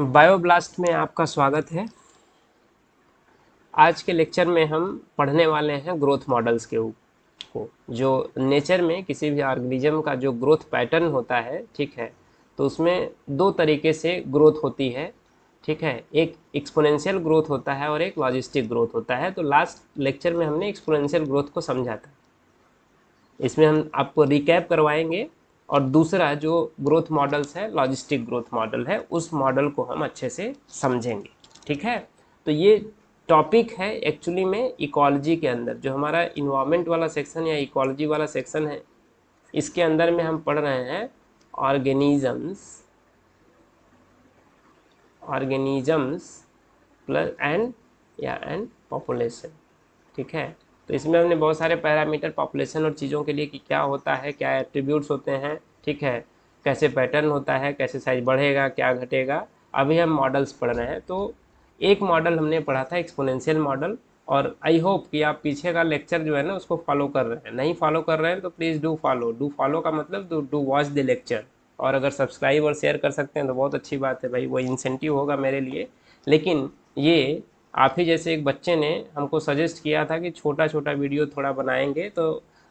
बायोब्लास्ट में आपका स्वागत है आज के लेक्चर में हम पढ़ने वाले हैं ग्रोथ मॉडल्स के को जो नेचर में किसी भी ऑर्गेनिज्म का जो ग्रोथ पैटर्न होता है ठीक है तो उसमें दो तरीके से ग्रोथ होती है ठीक है एक एक्सपोनेंशियल ग्रोथ होता है और एक लॉजिस्टिक ग्रोथ होता है तो लास्ट लेक्चर में हमने एक्सपोनेंशियल ग्रोथ को समझा था इसमें हम आपको रिकैप करवाएंगे और दूसरा जो ग्रोथ मॉडल्स है लॉजिस्टिक ग्रोथ मॉडल है उस मॉडल को हम अच्छे से समझेंगे ठीक है तो ये टॉपिक है एक्चुअली में इकोलॉजी के अंदर जो हमारा इन्वामेंट वाला सेक्शन या इकोलॉजी वाला सेक्शन है इसके अंदर में हम पढ़ रहे हैं ऑर्गेनिजम्स ऑर्गेनिजम्स प्लस एंड या एंड पॉपुलेशन ठीक है तो इसमें हमने बहुत सारे पैरामीटर पॉपुलेशन और चीज़ों के लिए कि क्या होता है क्या एट्रीब्यूट्स होते हैं ठीक है कैसे पैटर्न होता है कैसे साइज बढ़ेगा क्या घटेगा अभी हम मॉडल्स पढ़ रहे हैं तो एक मॉडल हमने पढ़ा था एक्सपोनेंशियल मॉडल और आई होप कि आप पीछे का लेक्चर जो है ना उसको फॉलो कर रहे हैं नहीं फॉलो कर रहे हैं तो please do follow do follow का मतलब डू वॉच द लेक्चर और अगर सब्सक्राइब और शेयर कर सकते हैं तो बहुत अच्छी बात है भाई वो इंसेंटिव होगा मेरे लिए लेकिन ये आप ही जैसे एक बच्चे ने हमको सजेस्ट किया था कि छोटा छोटा वीडियो थोड़ा बनाएंगे तो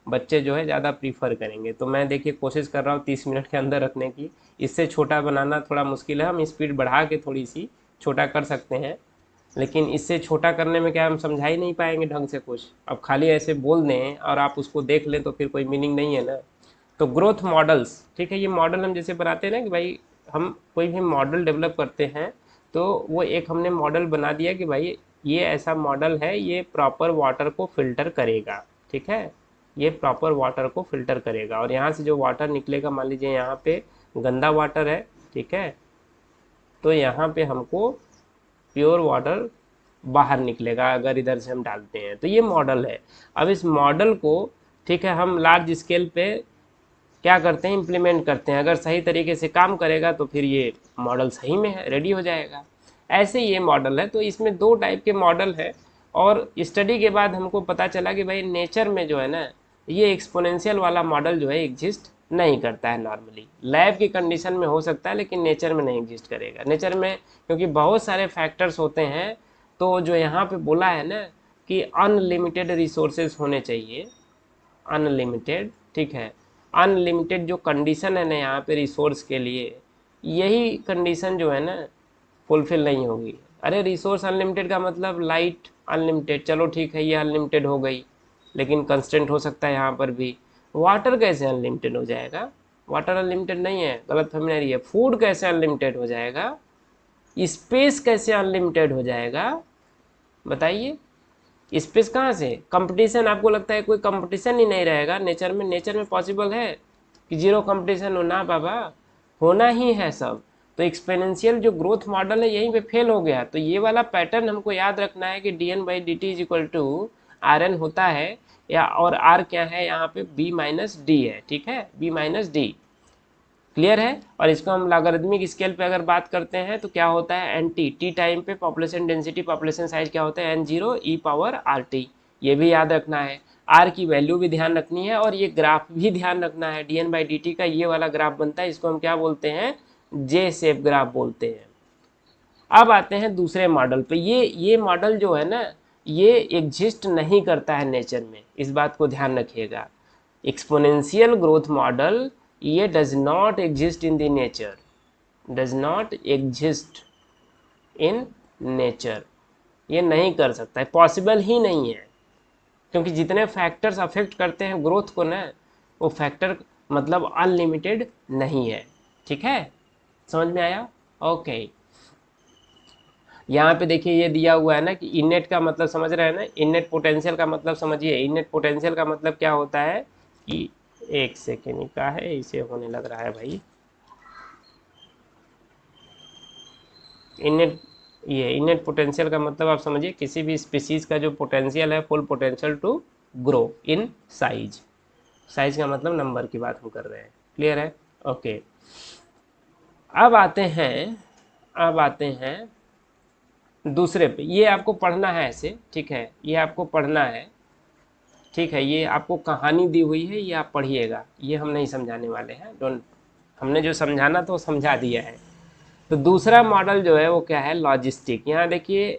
बच्चे जो है ज़्यादा प्रीफर करेंगे तो मैं देखिए कोशिश कर रहा हूँ तीस मिनट के अंदर रखने की इससे छोटा बनाना थोड़ा मुश्किल है हम स्पीड बढ़ा के थोड़ी सी छोटा कर सकते हैं लेकिन इससे छोटा करने में क्या हम समझा ही नहीं पाएंगे ढंग से कुछ अब खाली ऐसे बोल दें और आप उसको देख लें तो फिर कोई मीनिंग नहीं है ना तो ग्रोथ मॉडल्स ठीक है ये मॉडल हम जैसे बनाते हैं ना कि भाई हम कोई भी मॉडल डेवलप करते हैं तो वो एक हमने मॉडल बना दिया कि भाई ये ऐसा मॉडल है ये प्रॉपर वाटर को फिल्टर करेगा ठीक है ये प्रॉपर वाटर को फिल्टर करेगा और यहाँ से जो वाटर निकलेगा मान लीजिए यहाँ पे गंदा वाटर है ठीक है तो यहाँ पे हमको प्योर वाटर बाहर निकलेगा अगर इधर से हम डालते हैं तो ये मॉडल है अब इस मॉडल को ठीक है हम लार्ज स्केल पे क्या करते हैं इम्प्लीमेंट करते हैं अगर सही तरीके से काम करेगा तो फिर ये मॉडल सही में है रेडी हो जाएगा ऐसे ये मॉडल है तो इसमें दो टाइप के मॉडल है और स्टडी के बाद हमको पता चला कि भाई नेचर में जो है ना ये एक्सपोनेंशियल वाला मॉडल जो है एग्जिस्ट नहीं करता है नॉर्मली लैब की कंडीशन में हो सकता है लेकिन नेचर में नहीं एग्जिस्ट करेगा नेचर में क्योंकि बहुत सारे फैक्टर्स होते हैं तो जो यहाँ पे बोला है ना कि अनलिमिटेड रिसोर्सेज होने चाहिए अनलिमिटेड ठीक है अनलिमिटेड जो कंडीशन है ना यहाँ पे रिसोर्स के लिए यही कंडीशन जो है ना फुलफिल नहीं होगी अरे रिसोर्स अनलिमिटेड का मतलब लाइट अनलिमिटेड चलो ठीक है ये अनलिमिटेड हो गई लेकिन कंस्टेंट हो सकता है यहाँ पर भी वाटर कैसे अनलिमिटेड हो जाएगा वाटर अनलिमिटेड नहीं है गलत फहमी रही है फूड कैसे अनलिमिटेड हो जाएगा स्पेस कैसे अनलिमिटेड हो जाएगा बताइए स्पेस कहाँ से कंपटीशन आपको लगता है कोई कंपटीशन ही नहीं रहेगा नेचर में नेचर में पॉसिबल है कि जीरो कंपटीशन हो ना बाबा होना ही है सब तो एक्सपेनेंशियल जो ग्रोथ मॉडल है यहीं पे फेल हो गया तो ये वाला पैटर्न हमको याद रखना है कि D N by D T is equal to R N होता है या और आर क्या है यहाँ पे बी माइनस डी है ठीक है बी माइनस डी क्लियर है और इसको हम लागारिदमिक स्केल पे अगर बात करते हैं तो क्या होता है एन टी टी टाइम पे पॉपुलेशन डेंसिटी पॉपुलेशन साइज क्या होता है N zero E power R T ये भी याद रखना है आर की वैल्यू भी ध्यान रखनी है और ये ग्राफ भी ध्यान रखना है D N by D T का ये वाला ग्राफ बनता है इसको हम क्या बोलते हैं जे सेप ग्राफ बोलते हैं अब आते हैं दूसरे मॉडल पर ये ये मॉडल जो है ना ये एग्जिस्ट नहीं करता है नेचर में इस बात को ध्यान रखिएगा एक्सपोनेंशियल ग्रोथ मॉडल ये does not exist in the nature does not exist in nature ये नहीं कर सकता है पॉसिबल ही नहीं है क्योंकि जितने फैक्टर्स अफेक्ट करते हैं ग्रोथ को ना वो फैक्टर मतलब अनलिमिटेड नहीं है ठीक है समझ में आया ओके यहाँ पे देखिए ये दिया हुआ है ना कि इननेट का मतलब समझ रहे हैं ना इननेट पोटेंशियल का मतलब समझिए इननेट पोटेंशियल का मतलब क्या होता है कि एक सेकेंड का है इसे होने लग रहा है भाई इनेट ये इनेट पोटेंशियल का मतलब आप समझिए किसी भी स्पीसीज का जो पोटेंशियल है full potential to grow in size size का मतलब नंबर की बात हम कर रहे हैं क्लियर है ओके अब आते हैं अब आते हैं दूसरे पे ये आपको पढ़ना है ऐसे ठीक है ये आपको पढ़ना है ठीक है ये आपको कहानी दी हुई है ये आप पढ़िएगा ये हम नहीं समझाने वाले हैं डोंट हमने जो समझाना तो समझा दिया है तो दूसरा मॉडल जो है वो क्या है लॉजिस्टिक यहाँ देखिए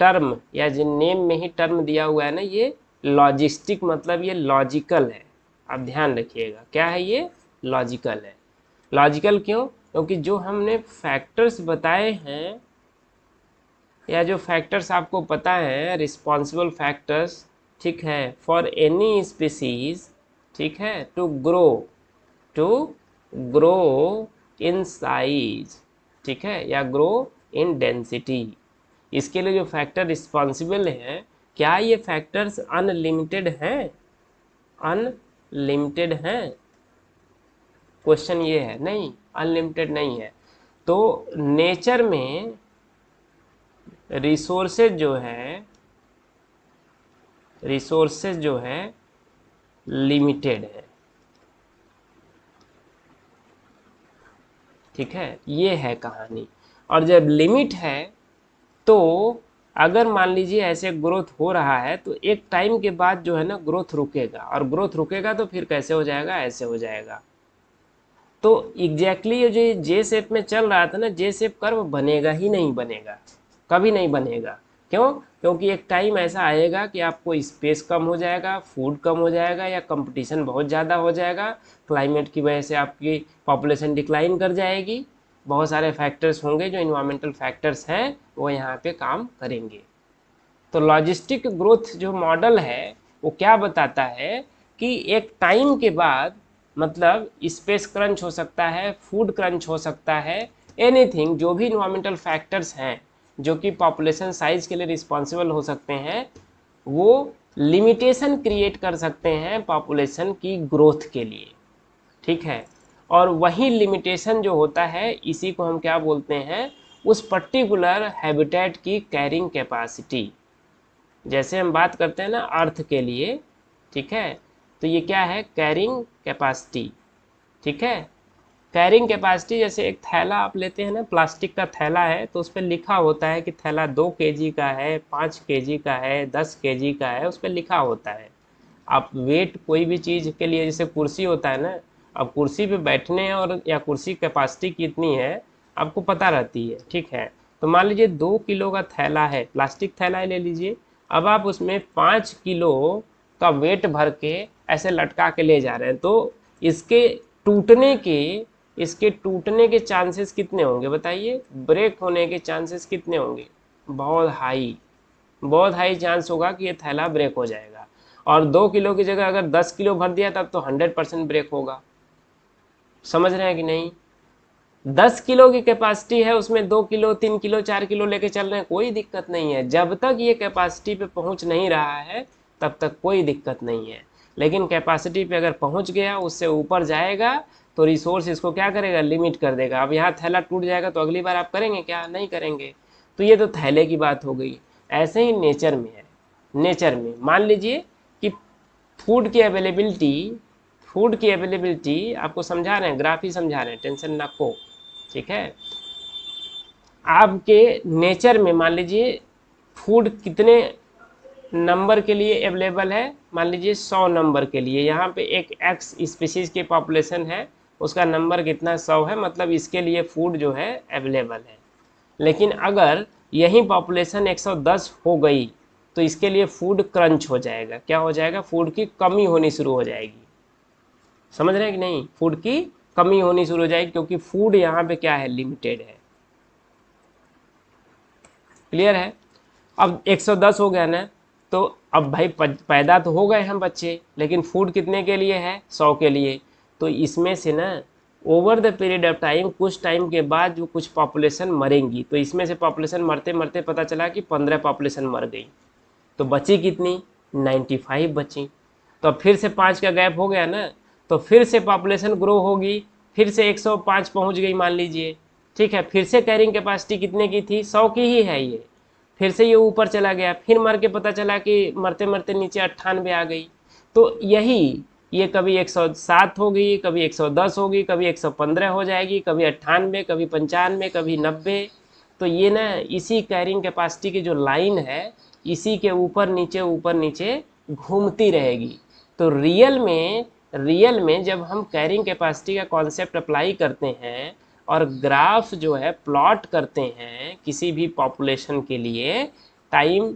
टर्म या जिन नेम में ही टर्म दिया हुआ है ना ये लॉजिस्टिक मतलब ये लॉजिकल है आप ध्यान रखिएगा क्या है ये लॉजिकल है लॉजिकल क्यों क्योंकि जो हमने फैक्टर्स बताए हैं या जो फैक्टर्स आपको पता है रिस्पॉन्सिबल फैक्टर्स ठीक है फॉर एनी स्पीसीज ठीक है to grow to grow in size ठीक है या ग्रो इन डेंसिटी इसके लिए जो फैक्टर रिस्पॉन्सिबल हैं क्या ये फैक्टर्स अनलिमिटेड हैं अनलिमिटेड हैं क्वेश्चन ये है नहीं अनलिमिटेड नहीं है तो नेचर में रिसोर्सेज जो हैं रिसोर्सेज जो है लिमिटेड है ठीक है ये है कहानी और जब लिमिट है तो अगर मान लीजिए ऐसे ग्रोथ हो रहा है तो एक टाइम के बाद जो है ना ग्रोथ रुकेगा और ग्रोथ रुकेगा तो फिर कैसे हो जाएगा ऐसे हो जाएगा तो एग्जैक्टली exactly जो जे सेप में चल रहा था ना जे सेप कर्व बनेगा ही नहीं बनेगा कभी नहीं बनेगा क्यों क्योंकि एक टाइम ऐसा आएगा कि आपको स्पेस कम हो जाएगा फूड कम हो जाएगा या कंपटीशन बहुत ज़्यादा हो जाएगा क्लाइमेट की वजह से आपकी पॉपुलेशन डिक्लाइन कर जाएगी बहुत सारे फैक्टर्स होंगे जो इन्वामेंटल फैक्टर्स हैं वो यहाँ पे काम करेंगे तो लॉजिस्टिक ग्रोथ जो मॉडल है वो क्या बताता है कि एक टाइम के बाद मतलब स्पेस क्रंच हो सकता है फूड क्रंच हो सकता है एनीथिंग जो भी इन्वामेंटल फैक्टर्स हैं जो कि पॉपुलेशन साइज के लिए रिस्पॉन्सिबल हो सकते हैं वो लिमिटेशन क्रिएट कर सकते हैं पॉपुलेशन की ग्रोथ के लिए ठीक है और वही लिमिटेशन जो होता है इसी को हम क्या बोलते हैं उस पर्टिकुलर हैबिटेट की कैरिंग कैपेसिटी जैसे हम बात करते हैं ना अर्थ के लिए ठीक है तो ये क्या है कैरिंग कैपेसिटी ठीक है कैरिंग कैपेसिटी जैसे एक थैला आप लेते हैं ना प्लास्टिक का थैला है तो उस पर लिखा होता है कि थैला दो के का है पाँच के का है दस के का है उस पर लिखा होता है आप वेट कोई भी चीज़ के लिए जैसे कुर्सी होता है ना अब कुर्सी पे बैठने और या कुर्सी कैपेसिटी कितनी है आपको पता रहती है ठीक है तो मान लीजिए दो किलो का थैला है प्लास्टिक थैला ले लीजिए अब आप उसमें पाँच किलो का वेट भर के ऐसे लटका के ले जा रहे हैं तो इसके टूटने के इसके टूटने के चांसेस कितने होंगे बताइए ब्रेक होने के चांसेस कितने होंगे बहुत हाई बहुत हाई चांस होगा कि ये थैला ब्रेक हो जाएगा और दो किलो की जगह अगर दस किलो भर दिया तब तो हंड्रेड परसेंट ब्रेक होगा समझ रहे हैं कि नहीं दस किलो की कैपेसिटी है उसमें दो किलो तीन किलो चार किलो लेके चल रहे हैं कोई दिक्कत नहीं है जब तक ये कैपेसिटी पे पहुंच नहीं रहा है तब तक कोई दिक्कत नहीं है लेकिन कैपेसिटी पे अगर पहुंच गया उससे ऊपर जाएगा तो रिसोर्स इसको क्या करेगा लिमिट कर देगा अब यहाँ थैला टूट जाएगा तो अगली बार आप करेंगे क्या नहीं करेंगे तो ये तो थैले की बात हो गई ऐसे ही नेचर में है नेचर में मान लीजिए कि फूड की अवेलेबिलिटी फूड की अवेलेबिलिटी आपको समझा रहे हैं ग्राफ ही समझा रहे हैं टेंशन ना को ठीक है आपके नेचर में मान लीजिए फूड कितने नंबर के लिए अवेलेबल है मान लीजिए सौ नंबर के लिए यहाँ पे एक एक्स स्पीसीज के पॉपुलेशन है उसका नंबर कितना सौ है मतलब इसके लिए फूड जो है अवेलेबल है लेकिन अगर यही पॉपुलेशन 110 हो गई तो इसके लिए फूड क्रंच हो जाएगा क्या हो जाएगा फूड की कमी होनी शुरू हो जाएगी समझ रहे हैं कि नहीं फूड की कमी होनी शुरू हो जाएगी क्योंकि फूड यहाँ पे क्या है लिमिटेड है क्लियर है अब 110 हो गया ना तो अब भाई पैदा तो हो गए हम बच्चे लेकिन फूड कितने के लिए है सौ के लिए तो इसमें से ना over the period of time कुछ टाइम के बाद जो कुछ पॉपुलेशन मरेंगी तो इसमें से पॉपुलेशन मरते मरते पता चला कि पंद्रह पॉपुलेशन मर गई तो बची कितनी नाइन्टी फाइव बची तो फिर से पाँच का गैप हो गया ना तो फिर से पॉपुलेशन ग्रो होगी फिर से एक सौ पाँच पहुँच गई मान लीजिए ठीक है फिर से कैरिंग कैपेसिटी कितने की थी सौ की ही है ये फिर से ये ऊपर चला गया फिर मर के पता चला कि मरते मरते नीचे अट्ठानवे आ गई तो यही ये कभी 107 होगी कभी 110 होगी कभी 115 हो जाएगी कभी अट्ठानवे कभी पंचानवे कभी नब्बे तो ये ना इसी कैरिंग कैपेसिटी की जो लाइन है इसी के ऊपर नीचे ऊपर नीचे घूमती रहेगी तो रियल में रियल में जब हम कैरिंग कैपेसिटी का कॉन्सेप्ट अप्लाई करते हैं और ग्राफ जो है प्लॉट करते हैं किसी भी पॉपुलेशन के लिए टाइम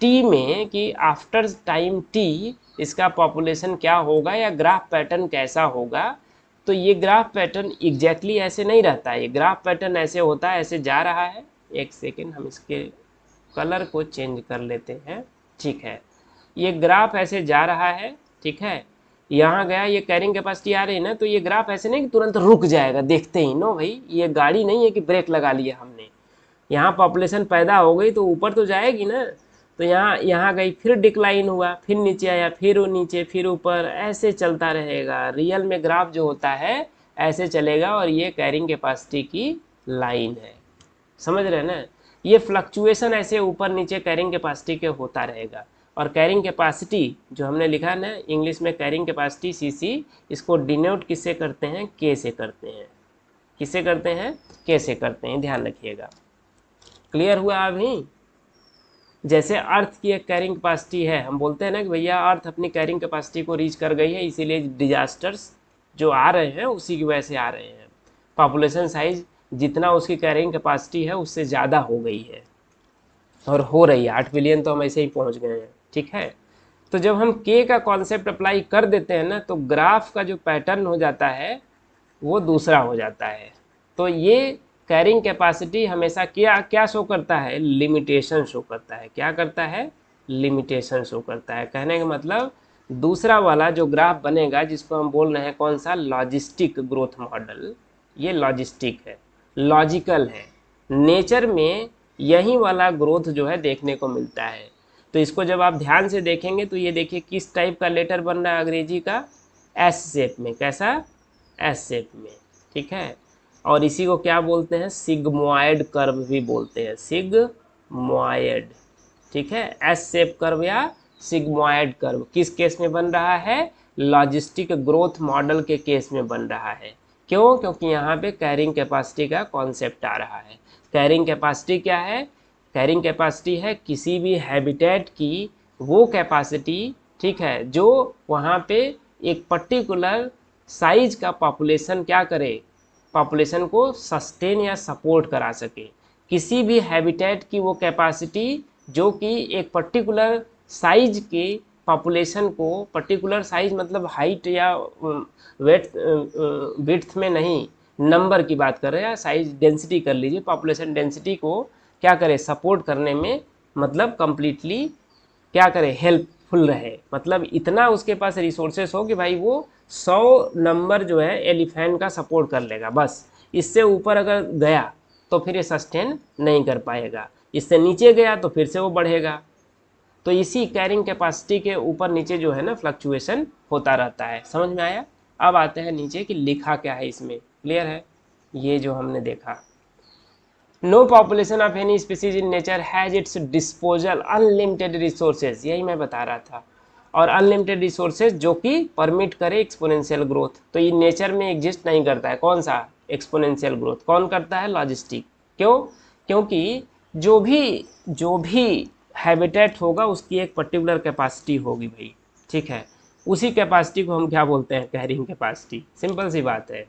टी में कि आफ्टर टाइम टी इसका पॉपुलेशन क्या होगा या ग्राफ पैटर्न कैसा होगा तो ये ग्राफ पैटर्न एग्जैक्टली ऐसे नहीं रहता है ये ग्राफ पैटर्न ऐसे होता है ऐसे जा रहा है एक सेकेंड हम इसके कलर को चेंज कर लेते हैं ठीक है ये ग्राफ ऐसे जा रहा है ठीक है यहाँ गया ये कैरिंग कैपेसिटी आ रही है ना तो ये ग्राफ ऐसे नहीं कि तुरंत रुक जाएगा देखते ही नो भाई ये गाड़ी नहीं है कि ब्रेक लगा लिया हमने यहाँ पॉपुलेशन पैदा हो गई तो ऊपर तो जाएगी ना तो यहाँ यहाँ गई फिर डिक्लाइन हुआ फिर नीचे आया फिर वो नीचे फिर ऊपर ऐसे चलता रहेगा रियल में ग्राफ जो होता है ऐसे चलेगा और ये कैरिंग कैपेसिटी की लाइन है समझ रहे ना ये फ्लक्चुएसन ऐसे ऊपर नीचे कैरिंग कैपेसिटी के होता रहेगा और कैरिंग कैपेसिटी जो हमने लिखा ना इंग्लिश में carrying capacity C C denote किससे करते हैं के से करते हैं किससे करते हैं के से करते हैं ध्यान रखिएगा क्लियर हुआ अभी जैसे अर्थ की एक कैरिंग कैपेसिटी है हम बोलते हैं ना कि भैया अर्थ अपनी कैरिंग कैपेसिटी को रीच कर गई है इसीलिए डिजास्टर्स जो आ रहे हैं उसी की वजह से आ रहे हैं पॉपुलेशन साइज जितना उसकी कैरिंग कैपेसिटी है उससे ज़्यादा हो गई है और हो रही है आठ बिलियन तो हम ऐसे ही पहुँच गए हैं ठीक है तो जब हम के का कॉन्सेप्ट अप्लाई कर देते हैं ना तो ग्राफ का जो पैटर्न हो जाता है वो दूसरा हो जाता है तो ये कैरिंग कैपेसिटी हमेशा क्या क्या शो करता है लिमिटेशन शो करता है क्या करता है लिमिटेशन शो करता है कहने का मतलब दूसरा वाला जो ग्राफ बनेगा जिसको हम बोल रहे हैं कौन सा लॉजिस्टिक ग्रोथ मॉडल ये लॉजिस्टिक है लॉजिकल है नेचर में यही वाला ग्रोथ जो है देखने को मिलता है तो इसको जब आप ध्यान से देखेंगे तो ये देखिए किस टाइप का लेटर बन रहा है अंग्रेजी का एस शेप में कैसा एस शेप में ठीक है और इसी को क्या बोलते हैं सिग्मोइड कर्व भी बोलते हैं सिग्मोइड ठीक है एस सेप कर्व या सिग्मोइड कर्व किस केस में बन रहा है लॉजिस्टिक ग्रोथ मॉडल के केस में बन रहा है क्यों क्योंकि यहाँ पे कैरिंग कैपेसिटी का कॉन्सेप्ट आ रहा है कैरिंग कैपेसिटी क्या है कैरिंग कैपेसिटी है किसी भी हैबिटेट की वो कैपेसिटी ठीक है जो वहाँ पे एक पर्टिकुलर साइज का पॉपुलेशन क्या करे पॉपुलेशन को सस्टेन या सपोर्ट करा सके किसी भी हैबिटेट की वो कैपेसिटी जो कि एक पर्टिकुलर साइज के पॉपुलेशन को पर्टिकुलर साइज मतलब हाइट या weight uh, with uh, uh, में नहीं नंबर की बात कर रहे हैं साइज डेंसिटी कर लीजिए पॉपुलेशन डेंसिटी को क्या करें सपोर्ट करने में मतलब कम्प्लीटली क्या करे हेल्पफुल रहे मतलब इतना उसके पास रिसोर्सेस हो कि भाई वो सौ नंबर जो है एलिफेंट का सपोर्ट कर लेगा बस इससे ऊपर अगर गया तो फिर ये सस्टेन नहीं कर पाएगा इससे नीचे गया तो फिर से वो बढ़ेगा तो इसी कैरिंग कैपेसिटी के ऊपर नीचे जो है ना फ्लक्चुएशन होता रहता है समझ में आया अब आते हैं नीचे कि लिखा क्या है इसमें क्लियर है ये जो हमने देखा no population of any species in nature has its disposal unlimited resources यही मैं बता रहा था और अनलिमिटेड रिसोर्सेज जो कि परमिट करे एक्सपोनेंशियल ग्रोथ तो ये नेचर में एग्जिस्ट नहीं करता है कौन सा एक्सपोनेंशियल ग्रोथ कौन करता है लॉजिस्टिक क्यों क्योंकि जो भी जो भी हैबिटेट होगा उसकी एक पर्टिकुलर कैपेसिटी होगी भाई ठीक है उसी कैपेसिटी को हम क्या बोलते हैं कैरिंग कैपेसिटी सिंपल सी बात है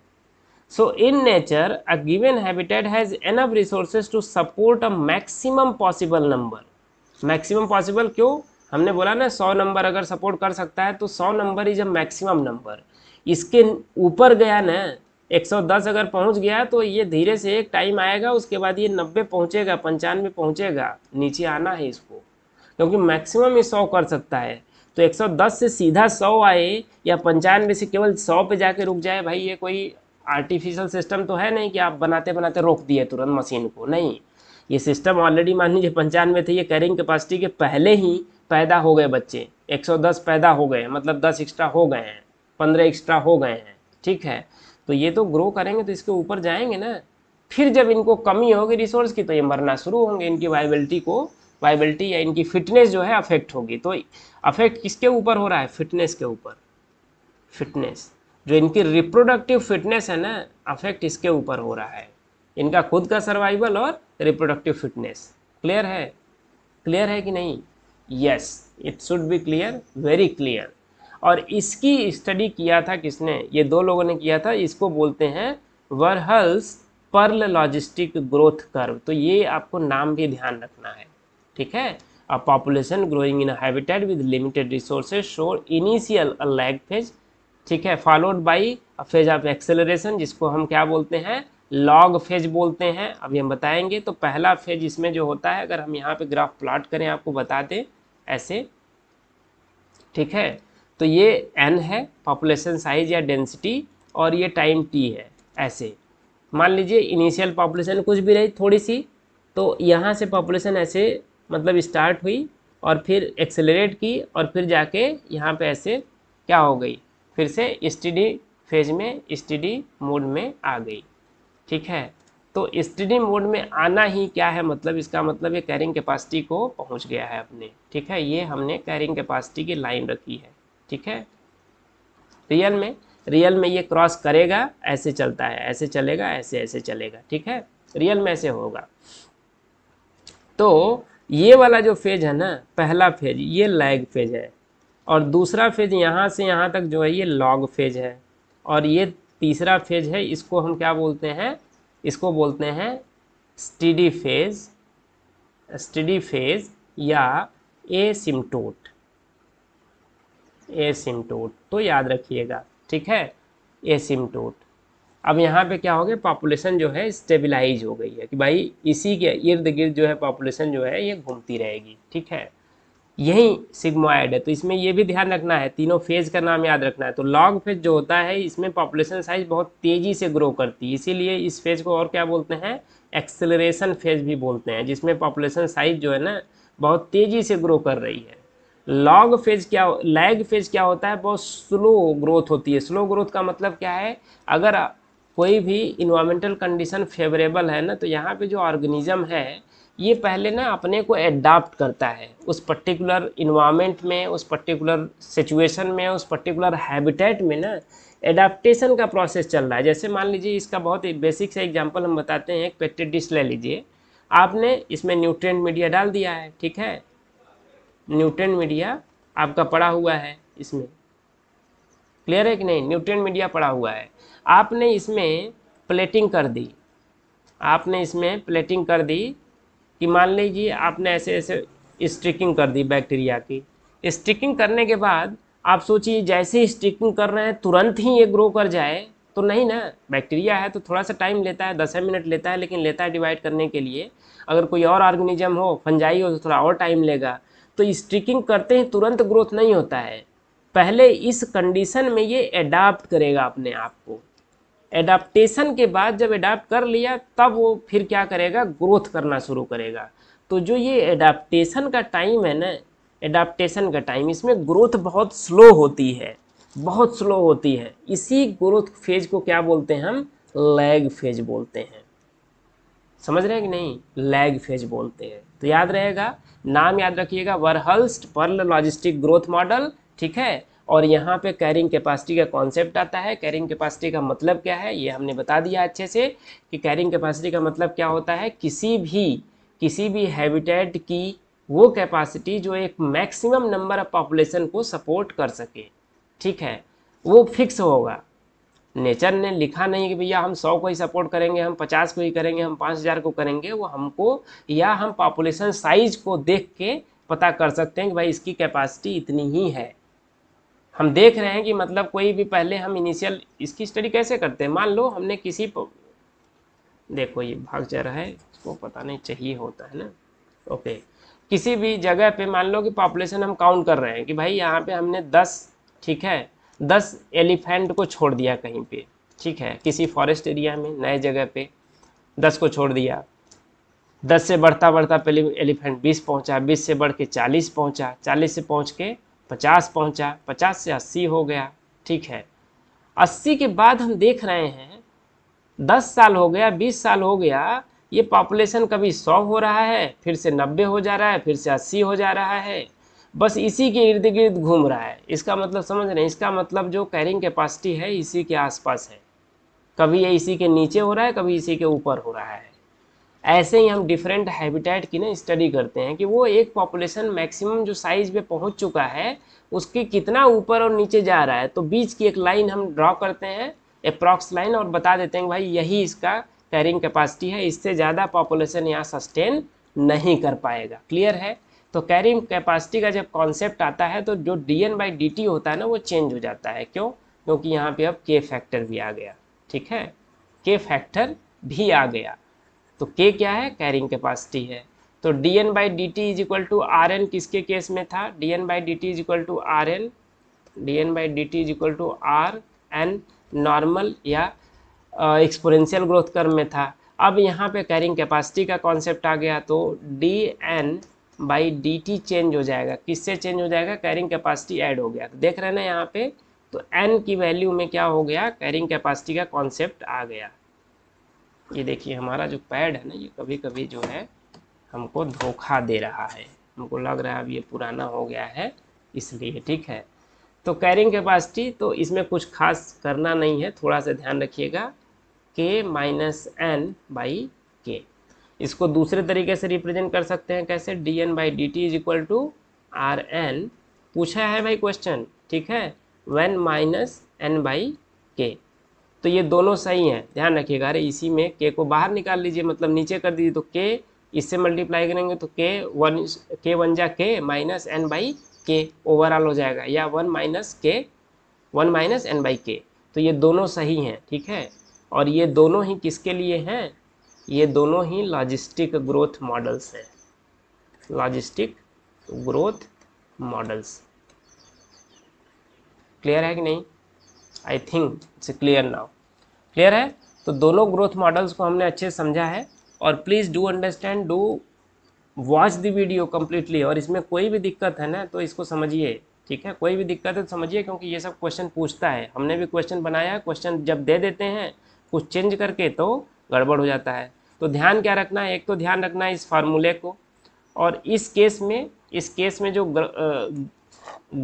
so in nature a given habitat has enough resources to support a maximum possible number maximum possible क्यों हमने बोला ना सौ नंबर अगर सपोर्ट कर सकता है तो सौ number is a maximum number इसके ऊपर गया ना 110 अगर पहुंच गया तो ये धीरे से एक टाइम आएगा उसके बाद ये 90 पहुंचेगा पंचानवे पहुंचेगा नीचे आना है इसको क्योंकि मैक्सिमम ये 100 कर सकता है तो 110 से सीधा 100 आए या पंचानवे से केवल 100 पे जाके रुक जाए भाई ये कोई आर्टिफिशियल सिस्टम तो है नहीं कि आप बनाते बनाते रोक दिए तुरंत मशीन को नहीं ये सिस्टम ऑलरेडी मान लीजिए पंचानवे थे ये कैरिंग कैपेसिटी के पहले ही पैदा हो गए बच्चे 110 पैदा हो गए मतलब 10 एक्स्ट्रा हो गए हैं 15 एक्स्ट्रा हो गए हैं ठीक है तो ये तो ग्रो करेंगे तो इसके ऊपर जाएंगे ना फिर जब इनको कमी होगी रिसोर्स की तो ये मरना शुरू होंगे इनकी वाइबिलिटी को वाइबिलिटी या इनकी फिटनेस जो है अफेक्ट होगी तो अफेक्ट किसके ऊपर हो रहा है फिटनेस के ऊपर फिटनेस जो इनकी रिप्रोडक्टिव फिटनेस है ना अफेक्ट इसके ऊपर हो रहा है इनका खुद का सर्वाइवल और रिप्रोडक्टिव फिटनेस क्लियर है क्लियर है कि नहीं yes it should be clear very clear और इसकी स्टडी किया था किसने ये दो लोगों ने किया था इसको बोलते हैं Verhulst Pearl logistic growth curve तो ये आपको नाम भी ध्यान रखना है ठीक है a population growing in habitat with limited resources show initial a lag phase ठीक है followed by a phase of acceleration जिसको हम क्या बोलते हैं लॉग फेज बोलते हैं अभी हम बताएंगे तो पहला फेज इसमें जो होता है अगर हम यहाँ पे ग्राफ प्लॉट करें आपको बता दें ऐसे ठीक है तो ये एन है पॉपुलेशन साइज या डेंसिटी और ये टाइम टी है ऐसे मान लीजिए इनिशियल पॉपुलेशन कुछ भी रही थोड़ी सी तो यहाँ से पॉपुलेशन ऐसे मतलब स्टार्ट हुई और फिर एक्सेलरेट की और फिर जाके यहाँ पे ऐसे क्या हो गई फिर से स्टडी फेज में स्टडी मोड में आ गई ठीक है तो स्टडी मोड में आना ही क्या है मतलब इसका मतलब ये कैरिंग कैपेसिटी को पहुंच गया है अपने ठीक है ये हमने कैरिंग कैपेसिटी की लाइन रखी है ठीक है रियल में रियल में ये क्रॉस करेगा ऐसे चलता है ऐसे चलेगा ऐसे ऐसे चलेगा ठीक है रियल में ऐसे होगा तो ये वाला जो फेज है ना पहला फेज ये लैग फेज है और दूसरा फेज यहाँ से यहाँ तक जो है ये लॉग फेज है और ये तीसरा फेज है इसको हम क्या बोलते हैं इसको बोलते हैं स्टडी फेज स्टडी फेज या ए सिमटोट तो याद रखिएगा ठीक है ए सिमटोट अब यहाँ पे क्या हो गया पॉपुलेशन जो है स्टेबलाइज हो गई है कि भाई इसी के इर्द गिर्द जो है पॉपुलेशन जो है ये घूमती रहेगी ठीक है यही सिग्मोइड है तो इसमें यह भी ध्यान रखना है तीनों फेज का नाम याद रखना है तो लॉन्ग फेज जो होता है इसमें पॉपुलेशन साइज बहुत तेज़ी से ग्रो करती है इसीलिए इस फेज को और क्या बोलते हैं एक्सेलरेशन फेज भी बोलते हैं जिसमें पॉपुलेशन साइज जो है ना बहुत तेज़ी से ग्रो कर रही है लॉग फेज क्या लैग फेज क्या होता है बहुत स्लो ग्रोथ होती है स्लो ग्रोथ का मतलब क्या है अगर कोई भी इन्वायरमेंटल कंडीशन फेवरेबल है ना तो यहाँ पे जो ऑर्गेनिज्म है ये पहले ना अपने को एडाप्ट करता है उस पर्टिकुलर इन्वामेंट में उस पर्टिकुलर सिचुएशन में उस पर्टिकुलर हैबिटेट में ना एडाप्टेशन का प्रोसेस चल रहा है जैसे मान लीजिए इसका बहुत ही बेसिक सा एग्जांपल हम बताते हैं एक पेट्री डिश ले लीजिए आपने इसमें न्यूट्रेन मीडिया डाल दिया है ठीक है न्यूट्रेन मीडिया आपका पड़ा हुआ है इसमें क्लियर है कि नहीं न्यूट्रेन मीडिया पड़ा हुआ है आपने इसमें प्लेटिंग कर दी आपने इसमें प्लेटिंग कर दी कि मान लीजिए आपने ऐसे ऐसे स्टिकिंग कर दी बैक्टीरिया की स्टिकिंग करने के बाद आप सोचिए जैसे ही स्टिकिंग कर रहे हैं तुरंत ही ये ग्रो कर जाए तो नहीं ना बैक्टीरिया है तो थोड़ा सा टाइम लेता है दस मिनट लेता है लेकिन लेता है डिवाइड करने के लिए अगर कोई और ऑर्गेनिज्म हो फंजाई हो तो थोड़ा और टाइम लेगा तो स्टिकिंग करते ही तुरंत ग्रोथ नहीं होता है पहले इस कंडीशन में ये अडाप्ट करेगा अपने आप को एडाप्टेशन के बाद जब एडाप्ट कर लिया तब वो फिर क्या करेगा ग्रोथ करना शुरू करेगा तो जो ये एडाप्टेशन का टाइम है ना एडाप्टेशन का टाइम इसमें ग्रोथ बहुत स्लो होती है बहुत स्लो होती है इसी ग्रोथ फेज को क्या बोलते हैं हम लैग फेज बोलते हैं समझ रहे हैं कि नहीं लैग फेज बोलते हैं तो याद रहेगा नाम याद रखिएगा Verhulst Pearl logistic growth model ठीक है और यहाँ पे कैरिंग कैपेसिटी का कॉन्सेप्ट आता है कैरिंग कैपेसिटी का मतलब क्या है ये हमने बता दिया अच्छे से कि कैरिंग कैपेसिटी का मतलब क्या होता है किसी भी किसी भी हैबिटेट की वो कैपेसिटी जो एक मैक्सिमम नंबर ऑफ पॉपुलेशन को सपोर्ट कर सके ठीक है वो फिक्स होगा नेचर ने लिखा नहीं कि भैया हम सौ को ही सपोर्ट करेंगे हम पचास को ही करेंगे हम पाँच हज़ार को करेंगे वो हमको या हम पॉपुलेशन साइज को देख के पता कर सकते हैं कि भाई इसकी कैपेसिटी इतनी ही है हम देख रहे हैं कि मतलब कोई भी पहले हम इनिशियल इसकी स्टडी कैसे करते हैं मान लो हमने किसी पर देखो ये भाग जा रहा है इसको पता नहीं चाहिए होता है ना ओके किसी भी जगह पे मान लो कि पॉपुलेशन हम काउंट कर रहे हैं कि भाई यहाँ पे हमने दस ठीक है दस एलिफेंट को छोड़ दिया कहीं पे ठीक है किसी फॉरेस्ट एरिया में नए जगह पे दस को छोड़ दिया दस से बढ़ता बढ़ता पहले एलिफेंट बीस पहुँचा बीस से बढ़ के चालीस पहुँचा चालीस से पहुँच के पचास पहुंचा पचास से अस्सी हो गया ठीक है अस्सी के बाद हम देख रहे हैं दस साल हो गया बीस साल हो गया ये पॉपुलेशन कभी सौ हो रहा है फिर से नब्बे हो जा रहा है फिर से अस्सी हो जा रहा है बस इसी के इर्द गिर्द घूम रहा है इसका मतलब समझ रहे हैं इसका मतलब जो कैरिंग कैपेसिटी है इसी के आसपास है कभी ये इसी के नीचे हो रहा है कभी इसी के ऊपर हो रहा है ऐसे ही हम डिफरेंट हैबिटेट की ना स्टडी करते हैं कि वो एक पॉपुलेशन मैक्सिमम जो साइज पे पहुंच चुका है उसके कितना ऊपर और नीचे जा रहा है तो बीच की एक लाइन हम ड्रॉ करते हैं अप्रॉक्स लाइन और बता देते हैं भाई यही इसका कैरिंग कैपेसिटी है इससे ज़्यादा पॉपुलेशन यहाँ सस्टेन नहीं कर पाएगा क्लियर है तो कैरिंग कैपेसिटी का जब कॉन्सेप्ट आता है तो जो D N by D T होता है ना वो चेंज हो जाता है क्यों क्योंकि यहाँ पे अब के फैक्टर भी आ गया ठीक है के फैक्टर भी आ गया तो के क्या है कैरिंग कैपेसिटी है तो D N by D T is equal to R N किसके केस में था D N by D T is equal to R N D N by D T is equal to R N normal या exponential growth curve में था अब यहाँ पे carrying capacity का कॉन्सेप्ट आ गया तो D N by D T change हो जाएगा किससे चेंज हो जाएगा कैरिंग कैपेसिटी ऐड हो गया तो देख रहे ना यहाँ पे तो एन की वैल्यू में क्या हो गया कैरिंग कैपेसिटी का कॉन्सेप्ट आ गया ये देखिए हमारा जो पैड है ना ये कभी कभी जो है हमको धोखा दे रहा है हमको लग रहा है अब ये पुराना हो गया है इसलिए ठीक है तो कैरिंग कैपेसिटी तो इसमें कुछ खास करना नहीं है थोड़ा सा ध्यान रखिएगा के माइनस एन बाई के इसको दूसरे तरीके से रिप्रेजेंट कर सकते हैं कैसे D N by D T is equal to R N पूछा है भाई क्वेश्चन ठीक है one minus N by K तो ये दोनों सही हैं ध्यान रखिएगा अरे इसी में के को बाहर निकाल लीजिए मतलब नीचे कर दीजिए तो के इससे मल्टीप्लाई करेंगे तो के वन के वन जा के minus N by K overall हो जाएगा या one minus K one minus N by K तो ये दोनों सही हैं ठीक है और ये दोनों ही किसके लिए हैं ये दोनों ही लॉजिस्टिक ग्रोथ मॉडल्स हैं लॉजिस्टिक ग्रोथ मॉडल्स क्लियर है कि नहीं I think it's clear now clear है तो दोनों ग्रोथ मॉडल्स को हमने अच्छे समझा है और please do understand do watch the video completely और इसमें कोई भी दिक्कत है ना तो इसको समझिए ठीक है कोई भी दिक्कत है तो समझिए क्योंकि ये सब क्वेश्चन पूछता है हमने भी क्वेश्चन बनाया है क्वेश्चन जब दे देते हैं कुछ चेंज करके तो गड़बड़ हो जाता है तो ध्यान क्या रखना है एक तो ध्यान रखना है इस फार्मूले को और इस केस में इस केस में जो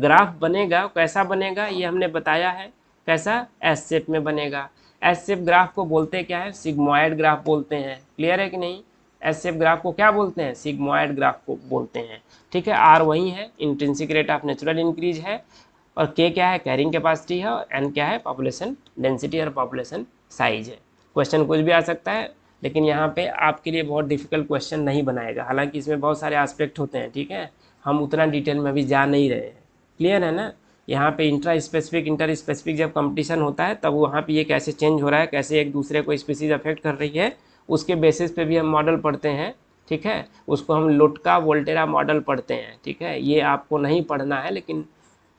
ग्राफ बनेगा कैसा बनेगा ये हमने बताया है कैसा एस शेप में बनेगा एस शेप ग्राफ को बोलते क्या है सिग्मोइड ग्राफ बोलते हैं क्लियर है कि नहीं एस शेप ग्राफ को क्या बोलते हैं सिग्मोइड ग्राफ को बोलते हैं ठीक है आर वही है intrinsic rate of natural increase है और के क्या है कैरिंग कैपेसिटी है और एन क्या है पॉपुलेशन डेंसिटी और पॉपुलेशन साइज है क्वेश्चन कुछ भी आ सकता है लेकिन यहाँ पे आपके लिए बहुत डिफिकल्ट क्वेश्चन नहीं बनाएगा हालांकि इसमें बहुत सारे आस्पेक्ट होते हैं ठीक है हम उतना डिटेल में अभी जा नहीं रहे हैं क्लियर है ना यहाँ पे इंट्रा स्पेसिफिक इंटर स्पेसिफिक जब कंपटीशन होता है तब वहाँ पे ये कैसे चेंज हो रहा है कैसे एक दूसरे को स्पीसीज अफेक्ट कर रही है उसके बेसिस पे भी हम मॉडल पढ़ते हैं ठीक है उसको हम लुटका वोल्टेरा मॉडल पढ़ते हैं ठीक है ये आपको नहीं पढ़ना है लेकिन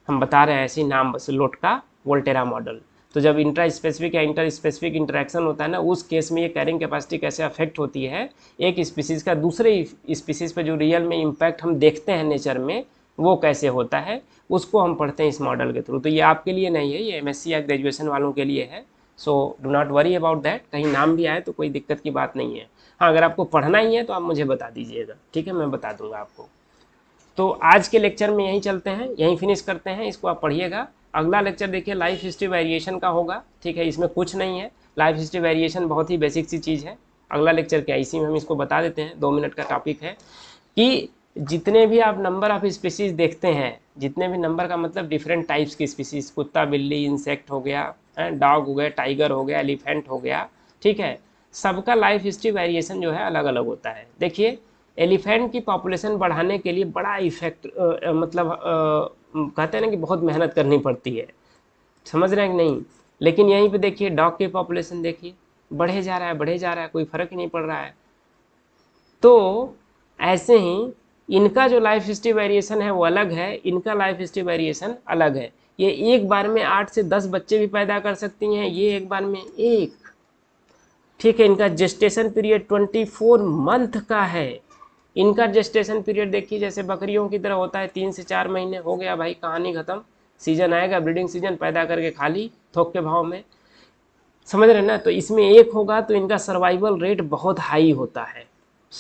हम बता रहे हैं ऐसे नाम बस लुटका वोल्टेरा मॉडल तो जब इंट्रा स्पेसिफिक या इंटर स्पेसिफिक इंटरेक्शन होता है ना उस केस में ये कैरिंग कैपेसिटी कैसे अफेक्ट होती है एक स्पीसीज़ का दूसरे स्पीसीज़ पर जो रियल में इम्पैक्ट हम देखते हैं नेचर में वो कैसे होता है उसको हम पढ़ते हैं इस मॉडल के थ्रू तो ये आपके लिए नहीं है ये एम या ग्रेजुएशन वालों के लिए है so do not worry about that कहीं नाम भी आए तो कोई दिक्कत की बात नहीं है हाँ अगर आपको पढ़ना ही है तो आप मुझे बता दीजिएगा ठीक है मैं बता दूंगा आपको तो आज के लेक्चर में यहीं चलते हैं यहीं फिनिश करते हैं इसको आप पढ़िएगा अगला लेक्चर देखिए लाइफ हिस्ट्री वेरिएशन का होगा ठीक है इसमें कुछ नहीं है लाइफ हिस्ट्री वेरिएशन बहुत ही बेसिक सी चीज़ है अगला लेक्चर क्या इसी में हम इसको बता देते हैं दो मिनट का टॉपिक है कि जितने भी आप नंबर ऑफ स्पीसीज देखते हैं जितने भी नंबर का मतलब डिफरेंट टाइप्स की स्पीसीज कुत्ता बिल्ली इंसेक्ट हो गया डॉग हो गया टाइगर हो गया एलिफेंट हो गया ठीक है सबका लाइफ हिस्ट्री वेरिएशन जो है अलग अलग होता है देखिए एलिफेंट की पॉपुलेशन बढ़ाने के लिए बड़ा इफेक्ट आ, मतलब आ, कहते हैं ना कि बहुत मेहनत करनी पड़ती है समझ रहे हैं कि नहीं लेकिन यहीं पे देखिए डॉग की पॉपुलेशन देखिए बढ़े जा रहा है बढ़े जा रहा है कोई फर्क ही नहीं पड़ रहा है तो ऐसे ही इनका जो लाइफ हिस्ट्री वेरिएशन है वो अलग है इनका लाइफ हिस्ट्री वेरिएशन अलग है ये एक बार में आठ से दस बच्चे भी पैदा कर सकती हैं ये एक बार में एक ठीक है इनका gestation period twenty four month का है इनका जेस्टेशन पीरियड देखिए जैसे बकरियों की तरह होता है तीन से चार महीने हो गया भाई कहानी ख़त्म सीजन आएगा ब्रीडिंग सीजन पैदा करके खाली थोक के भाव में समझ रहे ना तो इसमें एक होगा तो इनका सर्वाइवल रेट बहुत हाई होता है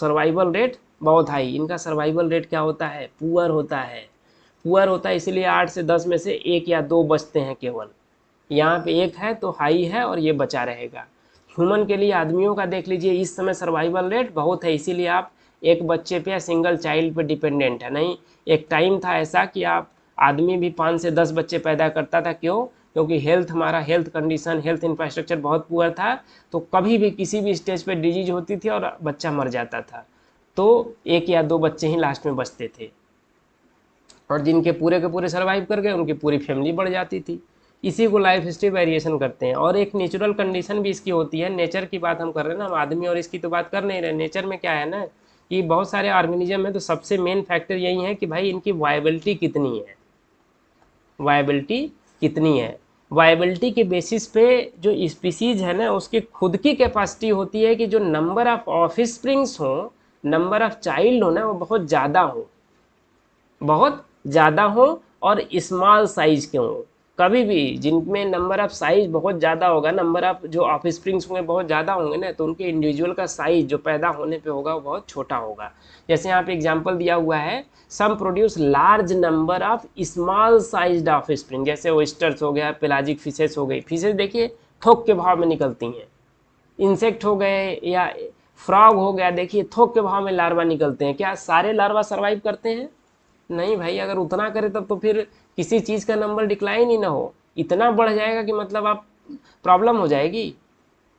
सर्वाइवल रेट बहुत हाई इनका सर्वाइवल रेट क्या होता है पुअर होता है पुअर होता है इसलिए आठ से दस में से एक या दो बचते हैं केवल यहाँ पे एक है तो हाई है और ये बचा रहेगा ह्यूमन के लिए आदमियों का देख लीजिए इस समय सर्वाइवल रेट बहुत है इसीलिए आप एक बच्चे पे या सिंगल चाइल्ड पे डिपेंडेंट है नहीं एक टाइम था ऐसा कि आप आदमी भी पाँच से दस बच्चे पैदा करता था क्यों क्योंकि हेल्थ हमारा हेल्थ कंडीशन हेल्थ इंफ्रास्ट्रक्चर बहुत पुअर था तो कभी भी किसी भी स्टेज पर डिजीज होती थी और बच्चा मर जाता था तो एक या दो बच्चे ही लास्ट में बचते थे और जिनके पूरे के पूरे सर्वाइव कर गए उनकी पूरी फैमिली बढ़ जाती थी इसी को लाइफ हिस्ट्री वेरिएशन करते हैं और एक नेचुरल कंडीशन भी इसकी होती है नेचर की बात हम कर रहे हैं ना हम आदमी और इसकी तो बात कर नहीं रहे नेचर में क्या है ना कि बहुत सारे ऑर्गेनिज्म है तो सबसे मेन फैक्टर यही है कि भाई इनकी वायबिलिटी कितनी है वायबिलिटी कितनी है वायबिलिटी के बेसिस पे जो स्पीसीज है ना उसकी खुद की कैपेसिटी होती है कि जो नंबर ऑफ ऑफिस हों नंबर ऑफ चाइल्ड हो ना वो बहुत ज़्यादा हो बहुत ज़्यादा हो और स्मॉल साइज के हों कभी भी जिनमें नंबर ऑफ साइज बहुत ज़्यादा होगा नंबर ऑफ जो ऑफ स्प्रिंग्स होंगे बहुत ज़्यादा होंगे ना तो उनके इंडिविजुअल का साइज जो पैदा होने पे होगा वो बहुत छोटा होगा जैसे यहाँ पे एग्जांपल दिया हुआ है some produce large number of small size of spring जैसे ओइस्टर्स हो गया पेलाजिक फिशेस हो गई फिशेज देखिए थोक के भाव में निकलती हैं इंसेक्ट हो गए या फ्रॉग हो गया देखिए थोक के भाव में लार्वा निकलते हैं क्या सारे लार्वा सर्वाइव करते हैं नहीं भाई अगर उतना करे तब तो फिर किसी चीज़ का नंबर डिक्लाइन ही ना हो इतना बढ़ जाएगा कि मतलब आप प्रॉब्लम हो जाएगी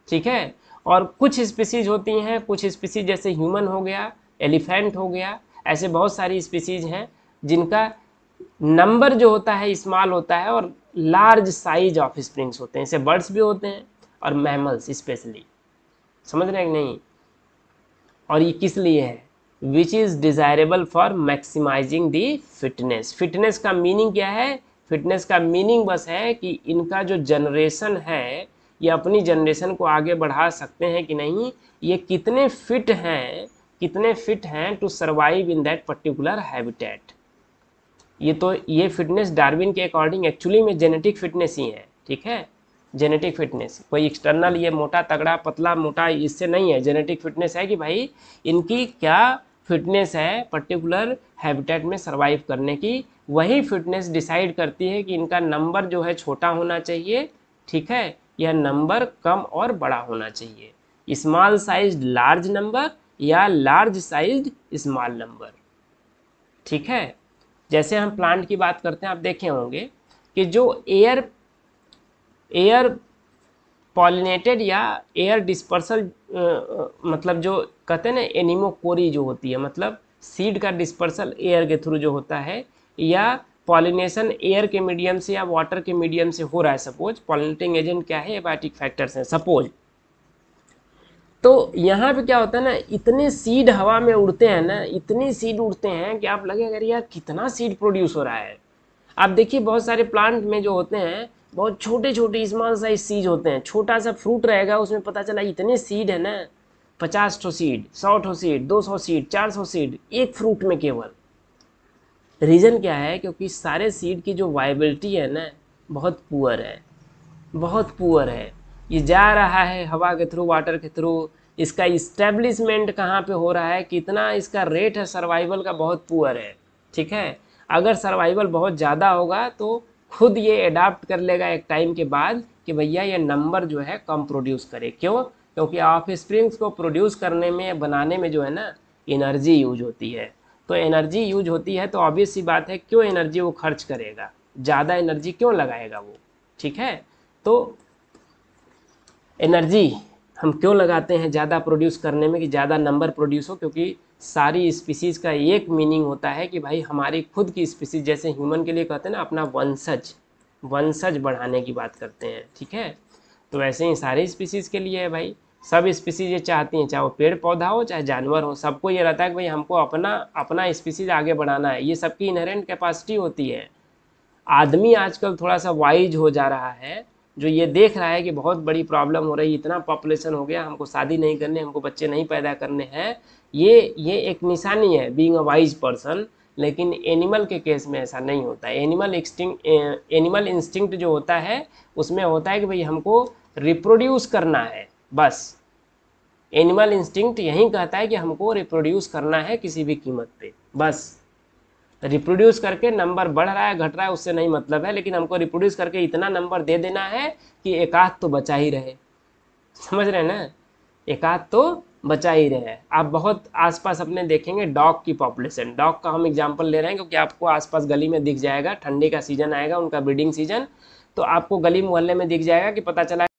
ठीक है और कुछ स्पीसीज होती हैं कुछ स्पीसीज जैसे ह्यूमन हो गया एलिफेंट हो गया ऐसे बहुत सारी स्पीसीज हैं जिनका नंबर जो होता है इस्माल होता है और लार्ज साइज ऑफ स्प्रिंग्स होते हैं ऐसे बर्ड्स भी होते हैं और मैमल्स स्पेशली समझ रहे हैं कि नहीं और ये किस लिए है which is desirable for maximizing the fitness fitness का मीनिंग क्या है फिटनेस का मीनिंग बस है कि इनका जो जनरेशन है ये अपनी जनरेशन को आगे बढ़ा सकते हैं कि नहीं ये कितने फिट हैं कितने फिट हैं to survive in that particular habitat ये तो ये फिटनेस डार्विन के अकॉर्डिंग एक्चुअली में जेनेटिक फिटनेस ही है ठीक है जेनेटिक फिटनेस कोई एक्सटर्नल ये मोटा तगड़ा पतला मोटा इससे नहीं है जेनेटिक फिटनेस है कि भाई इनकी क्या फिटनेस है पर्टिकुलर हैबिटेट में सर्वाइव करने की वही फिटनेस डिसाइड करती है कि इनका नंबर जो है छोटा होना चाहिए ठीक है या नंबर कम और बड़ा होना चाहिए स्मॉल साइज लार्ज नंबर या लार्ज साइज स्मॉल नंबर ठीक है जैसे हम प्लांट की बात करते हैं आप देखे होंगे कि जो एयर एयर पॉलिनेटेड या एयर डिस्पर्सल मतलब जो कहते हैं ना एनिमोकोरी जो होती है मतलब सीड का डिस्पर्सल एयर के थ्रू जो होता है या पॉलिनेशन एयर के मीडियम से या वाटर के मीडियम से हो रहा है सपोज पॉलिनेटिंग एजेंट क्या है एबायोटिक फैक्टर्स हैं सपोज तो यहाँ पे क्या होता है ना इतने सीड हवा में उड़ते हैं ना इतने सीड उड़ते हैं कि आप लगे अगर यार कितना सीड प्रोड्यूस हो रहा है आप देखिए बहुत सारे प्लांट में जो होते हैं बहुत छोटे छोटे स्मॉल साइज सीज होते हैं छोटा सा फ्रूट रहेगा उसमें पता चला इतने सीड है ना पचास ठो सीड सौ ठो सीड दो सौ सीड चार सौ सीड एक फ्रूट में केवल रीज़न क्या है क्योंकि सारे सीड की जो वाइबिलिटी है ना बहुत पुअर है बहुत पुअर है ये जा रहा है हवा के थ्रू वाटर के थ्रू इसका इस्टेब्लिशमेंट कहाँ पे हो रहा है कितना इसका रेट है सर्वाइवल का बहुत पुअर है ठीक है अगर सर्वाइवल बहुत ज़्यादा होगा तो खुद ये एडाप्ट कर लेगा एक टाइम के बाद कि भैया ये नंबर जो है कम प्रोड्यूस करे क्यों क्योंकि ऑफ स्प्रिंग्स को प्रोड्यूस करने में बनाने में जो है ना एनर्जी यूज होती है तो एनर्जी यूज होती है तो ऑब्वियस सी बात है क्यों एनर्जी वो खर्च करेगा ज़्यादा एनर्जी क्यों लगाएगा वो ठीक है तो एनर्जी हम क्यों लगाते हैं ज़्यादा प्रोड्यूस करने में कि ज़्यादा नंबर प्रोड्यूस हो क्योंकि सारी स्पीसीज़ का एक मीनिंग होता है कि भाई हमारी खुद की स्पीसीज जैसे ह्यूमन के लिए कहते हैं ना अपना वंशज वंशज बढ़ाने की बात करते हैं ठीक है तो वैसे ही सारी स्पीसीज़ के लिए है भाई सब स्पीसीज ये चाहती हैं चाहे वो पेड़ पौधा हो चाहे जानवर हो सबको ये रहता है कि भाई हमको अपना अपना स्पीसीज आगे बढ़ाना है ये सबकी इनहेरेंट कैपेसिटी होती है आदमी आजकल थोड़ा सा वाइज हो जा रहा है जो ये देख रहा है कि बहुत बड़ी प्रॉब्लम हो रही है इतना पॉपुलेशन हो गया हमको शादी नहीं करनी हमको बच्चे नहीं पैदा करने हैं ये ये एक निशानी है बींग अ वाइज पर्सन लेकिन एनिमल के केस में ऐसा नहीं होता है एनिमल एक्सटिंग एनिमल इंस्टिंक्ट जो होता है उसमें होता है कि भाई हमको रिप्रोड्यूस करना है बस एनिमल इंस्टिंक्ट यही कहता है कि हमको रिप्रोड्यूस करना है किसी भी कीमत पे बस रिप्रोड्यूस करके नंबर बढ़ रहा है घट रहा है उससे नहीं मतलब है लेकिन हमको रिप्रोड्यूस करके इतना नंबर दे देना है कि एकाध तो बचा ही रहे समझ रहे हैं ना एकाध तो बचा ही रहे आप बहुत आसपास अपने देखेंगे डॉग की पॉपुलेशन डॉग का हम एग्जाम्पल ले रहे हैं क्योंकि आपको आसपास गली में दिख जाएगा ठंडी का सीजन आएगा उनका ब्रीडिंग सीजन तो आपको गली मोहल्ले में दिख जाएगा कि पता चला